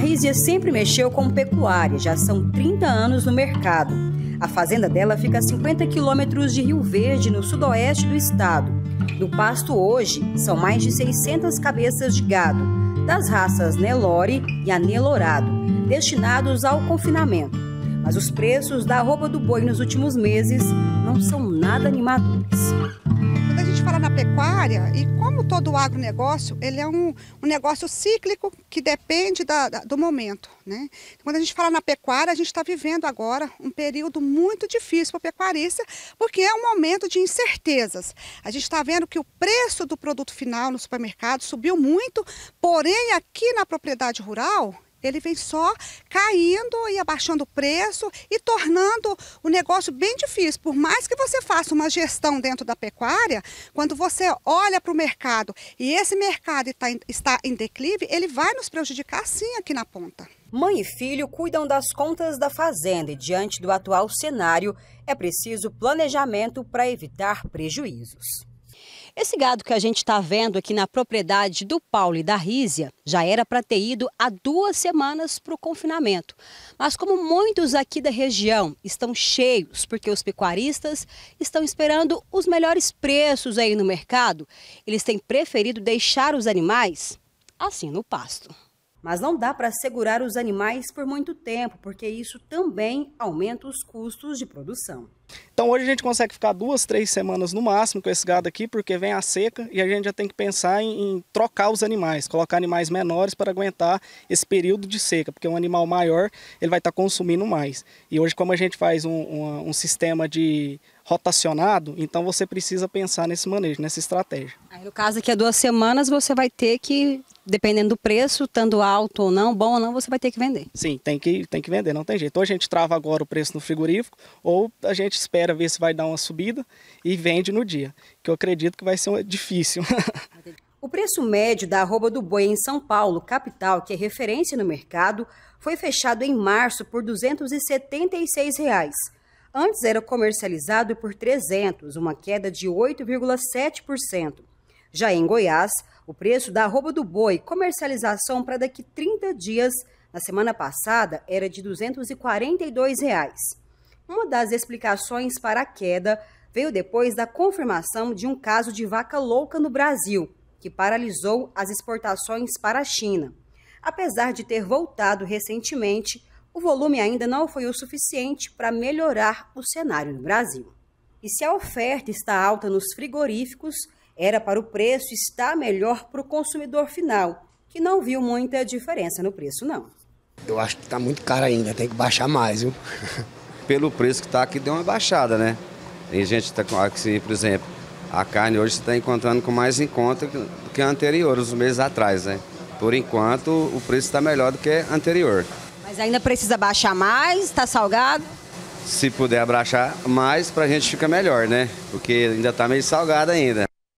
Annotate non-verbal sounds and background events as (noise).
Rízia sempre mexeu com pecuária, já são 30 anos no mercado. A fazenda dela fica a 50 quilômetros de Rio Verde, no sudoeste do estado. No pasto hoje são mais de 600 cabeças de gado, das raças Nelore e Anelorado, destinados ao confinamento. Mas os preços da roupa do boi nos últimos meses não são nada animadores na pecuária, e como todo agronegócio, ele é um, um negócio cíclico que depende da, da, do momento. Né? Quando a gente fala na pecuária, a gente está vivendo agora um período muito difícil para a pecuarista, porque é um momento de incertezas. A gente está vendo que o preço do produto final no supermercado subiu muito, porém aqui na propriedade rural ele vem só caindo e abaixando o preço e tornando o negócio bem difícil. Por mais que você faça uma gestão dentro da pecuária, quando você olha para o mercado e esse mercado está em declive, ele vai nos prejudicar sim aqui na ponta. Mãe e filho cuidam das contas da fazenda e, diante do atual cenário, é preciso planejamento para evitar prejuízos. Esse gado que a gente está vendo aqui na propriedade do Paulo e da Rízia já era para ter ido há duas semanas para o confinamento. Mas como muitos aqui da região estão cheios porque os pecuaristas estão esperando os melhores preços aí no mercado, eles têm preferido deixar os animais assim no pasto. Mas não dá para segurar os animais por muito tempo, porque isso também aumenta os custos de produção. Então hoje a gente consegue ficar duas, três semanas no máximo com esse gado aqui, porque vem a seca e a gente já tem que pensar em, em trocar os animais, colocar animais menores para aguentar esse período de seca, porque um animal maior ele vai estar tá consumindo mais. E hoje como a gente faz um, um, um sistema de rotacionado, então você precisa pensar nesse manejo, nessa estratégia. Aí no caso aqui a duas semanas você vai ter que dependendo do preço, estando alto ou não, bom ou não, você vai ter que vender. Sim, tem que, tem que vender, não tem jeito. Ou a gente trava agora o preço no frigorífico, ou a gente espera ver se vai dar uma subida e vende no dia, que eu acredito que vai ser difícil. (laughs) o preço médio da arroba do boi em São Paulo, capital, que é referência no mercado, foi fechado em março por R$ 276. Reais. Antes era comercializado por 300, uma queda de 8,7%. Já em Goiás, o preço da arroba do boi, comercialização para daqui 30 dias, na semana passada, era de R$ 242. Reais. Uma das explicações para a queda veio depois da confirmação de um caso de vaca louca no Brasil, que paralisou as exportações para a China. Apesar de ter voltado recentemente, o volume ainda não foi o suficiente para melhorar o cenário no Brasil. E se a oferta está alta nos frigoríficos, era para o preço estar melhor para o consumidor final, que não viu muita diferença no preço, não. Eu acho que está muito caro ainda, tem que baixar mais, viu? (laughs) Pelo preço que está aqui, deu uma baixada, né? Tem a gente está com, assim, por exemplo, a carne hoje está encontrando com mais em conta do que a anterior, os meses atrás, né? Por enquanto, o preço está melhor do que anterior. Mas ainda precisa baixar mais? Está salgado? Se puder abaixar mais, para a gente fica melhor, né? Porque ainda está meio salgado ainda.